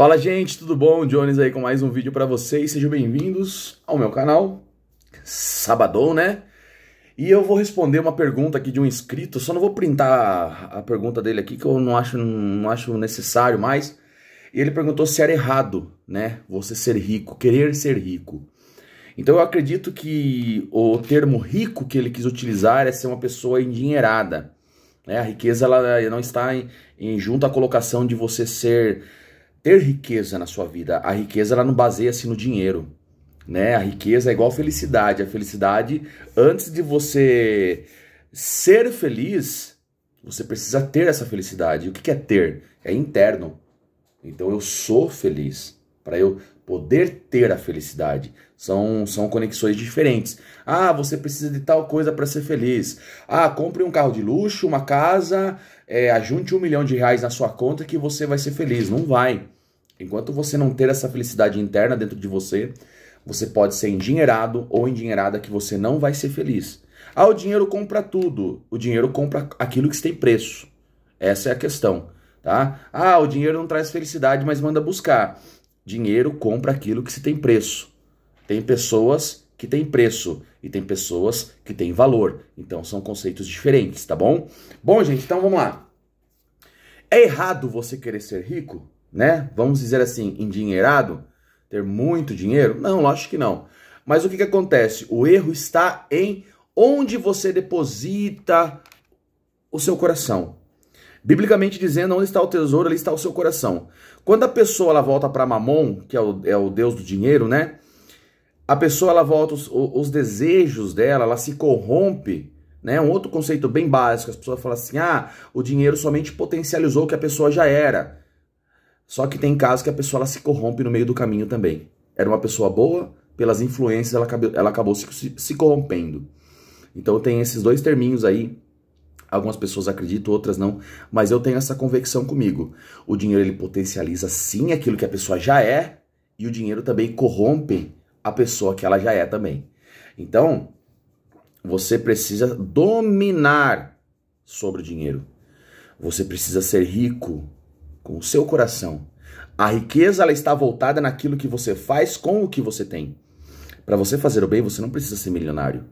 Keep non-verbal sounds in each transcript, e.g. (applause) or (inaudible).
Fala gente, tudo bom? Jones aí com mais um vídeo para vocês. Sejam bem-vindos ao meu canal. Sabadão, né? E eu vou responder uma pergunta aqui de um inscrito. Só não vou printar a pergunta dele aqui que eu não acho não acho necessário mais. E ele perguntou se era errado, né? Você ser rico, querer ser rico. Então eu acredito que o termo rico que ele quis utilizar é ser uma pessoa endinheirada. Né? A riqueza ela não está em, em junto à colocação de você ser ter riqueza na sua vida. A riqueza ela não baseia-se no dinheiro, né? A riqueza é igual felicidade. A felicidade, antes de você ser feliz, você precisa ter essa felicidade. E o que é ter? É interno. Então eu sou feliz. Para eu poder ter a felicidade. São, são conexões diferentes. Ah, você precisa de tal coisa para ser feliz. Ah, compre um carro de luxo, uma casa, é, ajunte um milhão de reais na sua conta que você vai ser feliz. Não vai. Enquanto você não ter essa felicidade interna dentro de você, você pode ser endinheirado ou endinheirada que você não vai ser feliz. Ah, o dinheiro compra tudo. O dinheiro compra aquilo que tem preço. Essa é a questão, tá? Ah, o dinheiro não traz felicidade, mas manda buscar. Dinheiro compra aquilo que se tem preço. Tem pessoas que têm preço e tem pessoas que têm valor. Então são conceitos diferentes, tá bom? Bom, gente, então vamos lá. É errado você querer ser rico, né? Vamos dizer assim, endinheirado, ter muito dinheiro? Não, acho que não. Mas o que, que acontece? O erro está em onde você deposita o seu coração. Biblicamente dizendo, onde está o tesouro, ali está o seu coração. Quando a pessoa ela volta para Mamon, que é o, é o deus do dinheiro, né? A pessoa ela volta, os, os desejos dela, ela se corrompe né? Um outro conceito bem básico, as pessoas falam assim: ah, o dinheiro somente potencializou o que a pessoa já era. Só que tem casos que a pessoa ela se corrompe no meio do caminho também. Era uma pessoa boa, pelas influências ela, acabou, ela acabou se, se, se corrompendo. Então tem esses dois terminhos aí Algumas pessoas acreditam, outras não, mas eu tenho essa convicção comigo. O dinheiro ele potencializa sim aquilo que a pessoa já é e o dinheiro também corrompe a pessoa que ela já é também. Então, você precisa dominar sobre o dinheiro. Você precisa ser rico com o seu coração. A riqueza ela está voltada naquilo que você faz com o que você tem. Para você fazer o bem, você não precisa ser milionário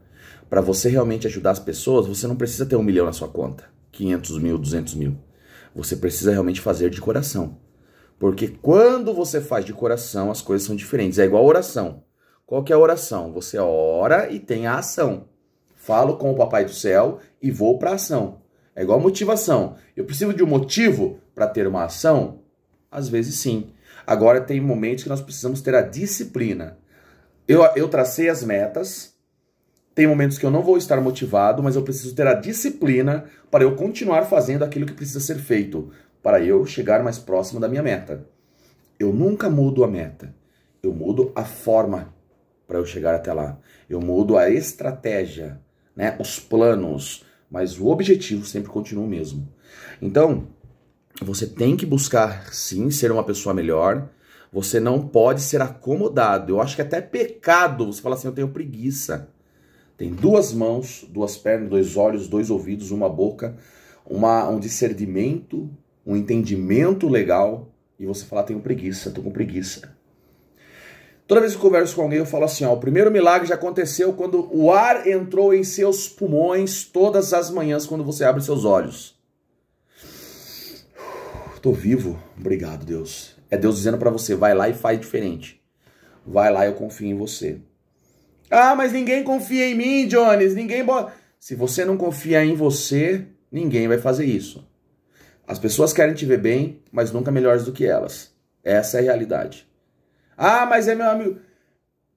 para você realmente ajudar as pessoas, você não precisa ter um milhão na sua conta, 500 mil, 200 mil. Você precisa realmente fazer de coração. Porque quando você faz de coração, as coisas são diferentes. É igual oração. Qual que é a oração? Você ora e tem a ação. Falo com o Papai do Céu e vou para a ação. É igual motivação. Eu preciso de um motivo para ter uma ação? Às vezes sim. Agora tem momentos que nós precisamos ter a disciplina. Eu, eu tracei as metas, tem momentos que eu não vou estar motivado, mas eu preciso ter a disciplina para eu continuar fazendo aquilo que precisa ser feito, para eu chegar mais próximo da minha meta. Eu nunca mudo a meta, eu mudo a forma para eu chegar até lá. Eu mudo a estratégia, né? os planos, mas o objetivo sempre continua o mesmo. Então, você tem que buscar sim ser uma pessoa melhor. Você não pode ser acomodado. Eu acho que é até é pecado você falar assim: eu tenho preguiça. Tem duas mãos, duas pernas, dois olhos, dois ouvidos, uma boca, uma, um discernimento, um entendimento legal. E você fala, tenho preguiça, tô com preguiça. Toda vez que eu converso com alguém, eu falo assim: ó, o primeiro milagre já aconteceu quando o ar entrou em seus pulmões todas as manhãs quando você abre seus olhos. (sighs) Tô vivo, obrigado, Deus. É Deus dizendo para você: vai lá e faz diferente. Vai lá, eu confio em você. Ah, mas ninguém confia em mim, Jones. Ninguém bota. Se você não confiar em você, ninguém vai fazer isso. As pessoas querem te ver bem, mas nunca melhores do que elas. Essa é a realidade. Ah, mas é meu amigo.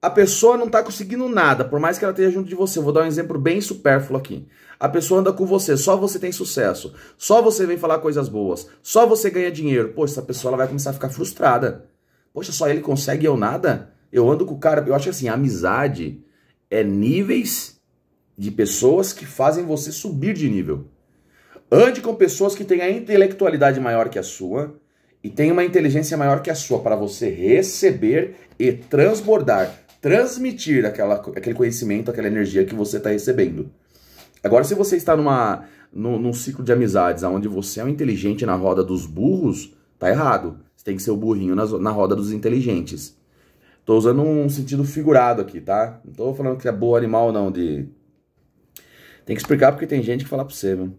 A pessoa não está conseguindo nada, por mais que ela esteja junto de você. vou dar um exemplo bem supérfluo aqui. A pessoa anda com você, só você tem sucesso, só você vem falar coisas boas, só você ganha dinheiro. Poxa, essa pessoa ela vai começar a ficar frustrada. Poxa, só ele consegue eu nada? Eu ando com o cara. Eu acho assim, amizade é níveis de pessoas que fazem você subir de nível. Ande com pessoas que têm a intelectualidade maior que a sua e têm uma inteligência maior que a sua para você receber e transbordar, transmitir aquela, aquele conhecimento, aquela energia que você está recebendo. Agora, se você está numa, num, num ciclo de amizades onde você é um inteligente na roda dos burros, tá errado. Você tem que ser o burrinho na, na roda dos inteligentes. Tô usando um sentido figurado aqui, tá? Não tô falando que é boa animal ou não, de... Tem que explicar porque tem gente que fala pra você, viu?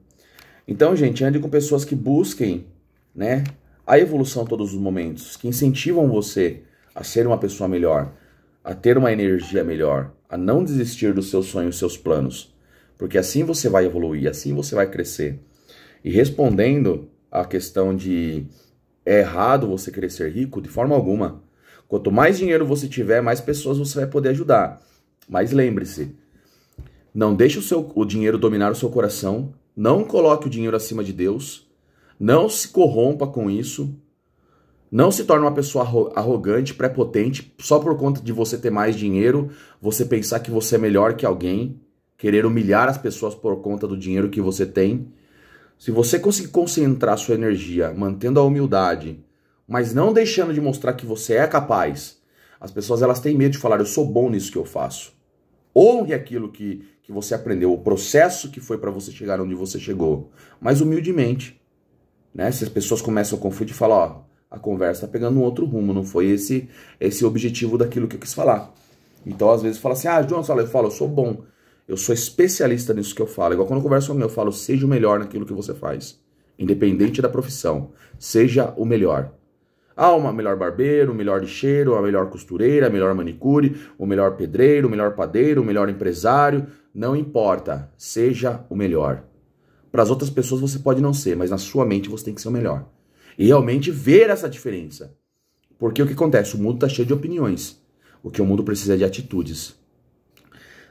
Então, gente, ande com pessoas que busquem, né? A evolução todos os momentos, que incentivam você a ser uma pessoa melhor, a ter uma energia melhor, a não desistir dos seus sonhos, seus planos, porque assim você vai evoluir, assim você vai crescer. E respondendo à questão de é errado você querer ser rico de forma alguma, Quanto mais dinheiro você tiver, mais pessoas você vai poder ajudar. Mas lembre-se, não deixe o, seu, o dinheiro dominar o seu coração, não coloque o dinheiro acima de Deus, não se corrompa com isso, não se torne uma pessoa arrogante, prepotente, só por conta de você ter mais dinheiro, você pensar que você é melhor que alguém, querer humilhar as pessoas por conta do dinheiro que você tem. Se você conseguir concentrar sua energia mantendo a humildade, mas não deixando de mostrar que você é capaz. As pessoas elas têm medo de falar, eu sou bom nisso que eu faço. Honre aquilo que, que você aprendeu, o processo que foi para você chegar onde você chegou, mas humildemente. Né? Se as pessoas começam a confundir, falar, ó, a conversa tá pegando um outro rumo, não foi esse esse objetivo daquilo que eu quis falar. Então, às vezes, fala assim, ah, João, eu falo, eu sou bom, eu sou especialista nisso que eu falo. Igual quando eu converso com alguém, eu falo, seja o melhor naquilo que você faz. Independente da profissão, seja o melhor. Há ah, o melhor barbeiro, o melhor lixeiro, a melhor costureira, a melhor manicure, o melhor pedreiro, o melhor padeiro, o melhor empresário. Não importa. Seja o melhor. Para as outras pessoas você pode não ser, mas na sua mente você tem que ser o melhor. E realmente ver essa diferença. Porque o que acontece? O mundo está cheio de opiniões. O que o mundo precisa é de atitudes.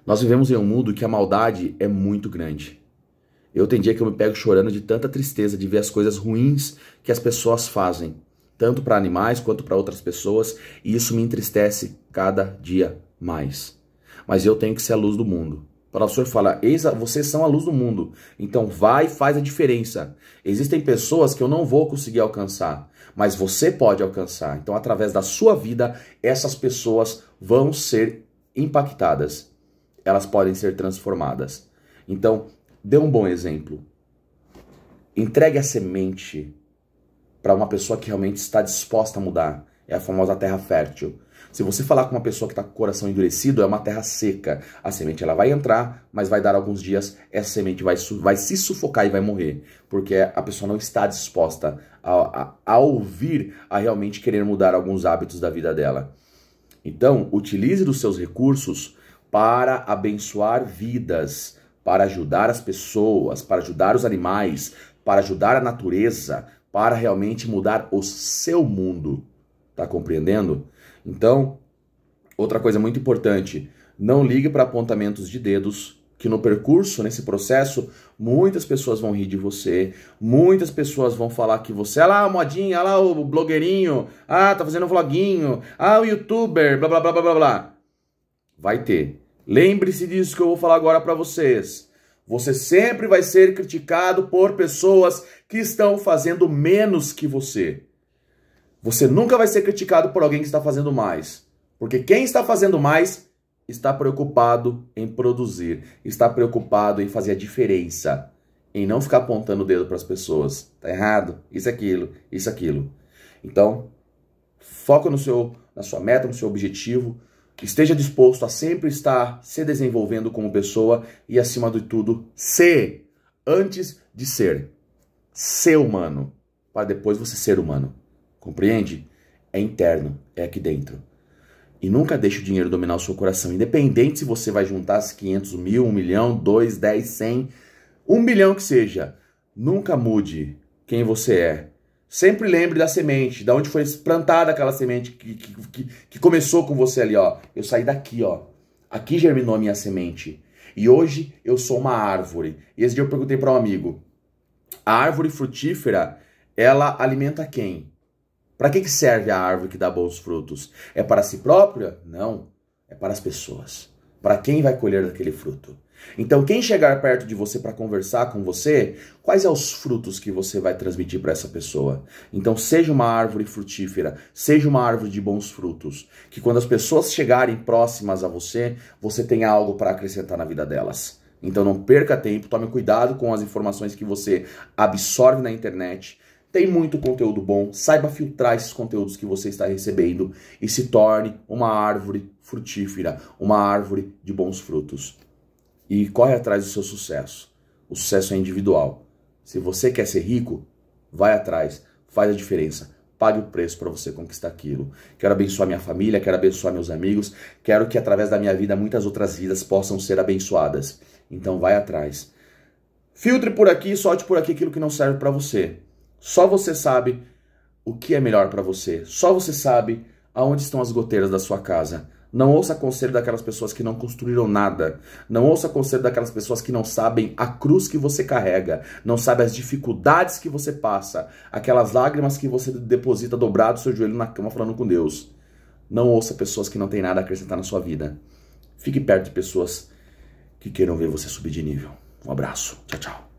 Nós vivemos em um mundo que a maldade é muito grande. Eu tem dia que eu me pego chorando de tanta tristeza de ver as coisas ruins que as pessoas fazem tanto para animais quanto para outras pessoas, e isso me entristece cada dia mais. Mas eu tenho que ser a luz do mundo. O Senhor fala: Eis, vocês são a luz do mundo. Então vai e faz a diferença. Existem pessoas que eu não vou conseguir alcançar, mas você pode alcançar. Então, através da sua vida, essas pessoas vão ser impactadas. Elas podem ser transformadas. Então, dê um bom exemplo. Entregue a semente para uma pessoa que realmente está disposta a mudar. É a famosa terra fértil. Se você falar com uma pessoa que está com o coração endurecido, é uma terra seca. A semente ela vai entrar, mas vai dar alguns dias, essa semente vai, vai se sufocar e vai morrer. Porque a pessoa não está disposta a, a, a ouvir, a realmente querer mudar alguns hábitos da vida dela. Então, utilize dos seus recursos para abençoar vidas, para ajudar as pessoas, para ajudar os animais, para ajudar a natureza, para realmente mudar o seu mundo. Tá compreendendo? Então, outra coisa muito importante, não ligue para apontamentos de dedos, que no percurso, nesse processo, muitas pessoas vão rir de você, muitas pessoas vão falar que você, ah lá, a modinha, ah lá, o blogueirinho, ah, tá fazendo um vloguinho, ah, o youtuber, blá blá blá blá blá. Vai ter. Lembre-se disso que eu vou falar agora para vocês. Você sempre vai ser criticado por pessoas que estão fazendo menos que você. Você nunca vai ser criticado por alguém que está fazendo mais. Porque quem está fazendo mais está preocupado em produzir, está preocupado em fazer a diferença, em não ficar apontando o dedo para as pessoas. Tá errado, isso, aquilo, isso, aquilo. Então, foca no seu, na sua meta, no seu objetivo Esteja disposto a sempre estar se desenvolvendo como pessoa e, acima de tudo, ser antes de ser. Ser humano, para depois você ser humano. Compreende? É interno, é aqui dentro. E nunca deixe o dinheiro dominar o seu coração. Independente se você vai juntar as 500 mil, 1 milhão, 2, 10, 100, 1 bilhão que seja. Nunca mude quem você é Sempre lembre da semente, da onde foi plantada aquela semente que, que, que, que começou com você ali, ó. Eu saí daqui, ó. Aqui germinou a minha semente. E hoje eu sou uma árvore. E esse dia eu perguntei para um amigo: a árvore frutífera, ela alimenta quem? Para que, que serve a árvore que dá bons frutos? É para si própria? Não. É para as pessoas. Para quem vai colher daquele fruto? Então, quem chegar perto de você para conversar com você, quais são é os frutos que você vai transmitir para essa pessoa? Então, seja uma árvore frutífera, seja uma árvore de bons frutos, que quando as pessoas chegarem próximas a você, você tenha algo para acrescentar na vida delas. Então, não perca tempo, tome cuidado com as informações que você absorve na internet. Tem muito conteúdo bom, saiba filtrar esses conteúdos que você está recebendo e se torne uma árvore frutífera, uma árvore de bons frutos e corre atrás do seu sucesso. O sucesso é individual. Se você quer ser rico, vai atrás, faz a diferença, pague o preço para você conquistar aquilo. Quero abençoar minha família, quero abençoar meus amigos, quero que através da minha vida muitas outras vidas possam ser abençoadas. Então vai atrás. Filtre por aqui e solte por aqui aquilo que não serve para você. Só você sabe o que é melhor para você. Só você sabe aonde estão as goteiras da sua casa. Não ouça conselho daquelas pessoas que não construíram nada. Não ouça conselho daquelas pessoas que não sabem a cruz que você carrega, não sabem as dificuldades que você passa, aquelas lágrimas que você deposita dobrado seu joelho na cama falando com Deus. Não ouça pessoas que não têm nada a acrescentar na sua vida. Fique perto de pessoas que queiram ver você subir de nível. Um abraço. Tchau, tchau.